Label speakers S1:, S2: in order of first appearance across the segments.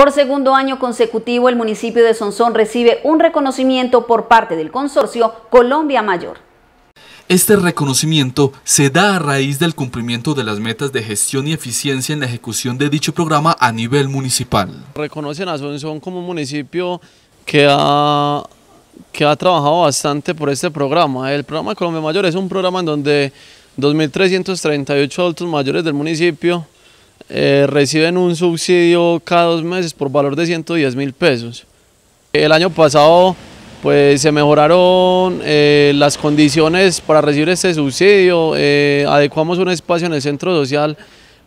S1: Por segundo año consecutivo, el municipio de Sonsón recibe un reconocimiento por parte del consorcio Colombia Mayor. Este reconocimiento se da a raíz del cumplimiento de las metas de gestión y eficiencia en la ejecución de dicho programa a nivel municipal.
S2: Reconocen a Sonsón como un municipio que ha, que ha trabajado bastante por este programa. El programa Colombia Mayor es un programa en donde 2.338 adultos mayores del municipio eh, reciben un subsidio cada dos meses por valor de 110 mil pesos. El año pasado pues se mejoraron eh, las condiciones para recibir este subsidio, eh, adecuamos un espacio en el centro social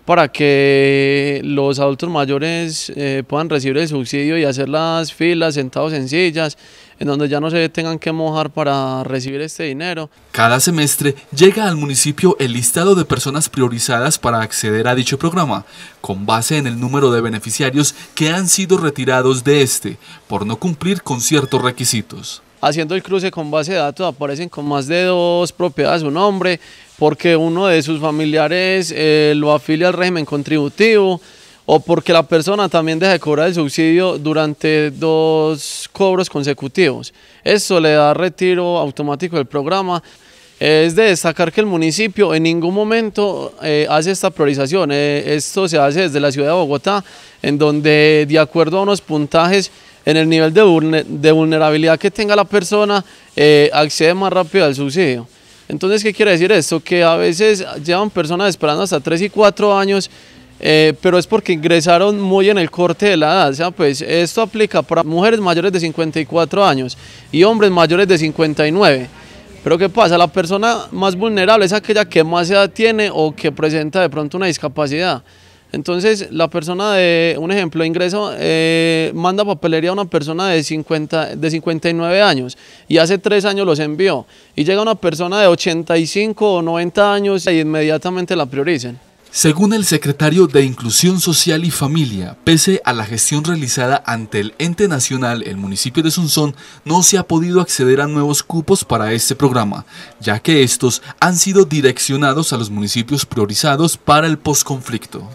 S2: para que los adultos mayores eh, puedan recibir el subsidio y hacer las filas sentados en sillas, en donde ya no se tengan que mojar para recibir este dinero.
S1: Cada semestre llega al municipio el listado de personas priorizadas para acceder a dicho programa, con base en el número de beneficiarios que han sido retirados de este, por no cumplir con ciertos requisitos haciendo el
S2: cruce con base de datos aparecen con más de dos propiedades su nombre, porque uno de sus familiares eh, lo afilia al régimen contributivo, o porque la persona también deja de cobrar el subsidio durante dos cobros consecutivos. Eso le da retiro automático del programa. Es de destacar que el municipio en ningún momento eh, hace esta priorización. Eh, esto se hace desde la ciudad de Bogotá, en donde de acuerdo a unos puntajes en el nivel de, vulnerabilidad que tenga la persona, eh, accede más rápido al subsidio. Entonces, ¿qué quiere decir esto? Que a veces llevan personas esperando hasta 3 y 4 años, eh, pero es porque ingresaron muy en el corte de la edad. O sea, pues esto aplica para mujeres mayores de 54 años y hombres mayores de 59. Pero ¿qué pasa? La persona más vulnerable es aquella que más edad tiene o que presenta de pronto una discapacidad. Entonces, la persona de, un ejemplo, ingreso, eh, manda papelería a una persona de, de 59 años y hace tres años los envió. Y llega una persona de 85 o 90 años e inmediatamente la prioricen.
S1: Según el secretario de Inclusión Social y Familia, pese a la gestión realizada ante el ente nacional, el municipio de Sunzón no se ha podido acceder a nuevos cupos para este programa, ya que estos han sido direccionados a los municipios priorizados para el posconflicto.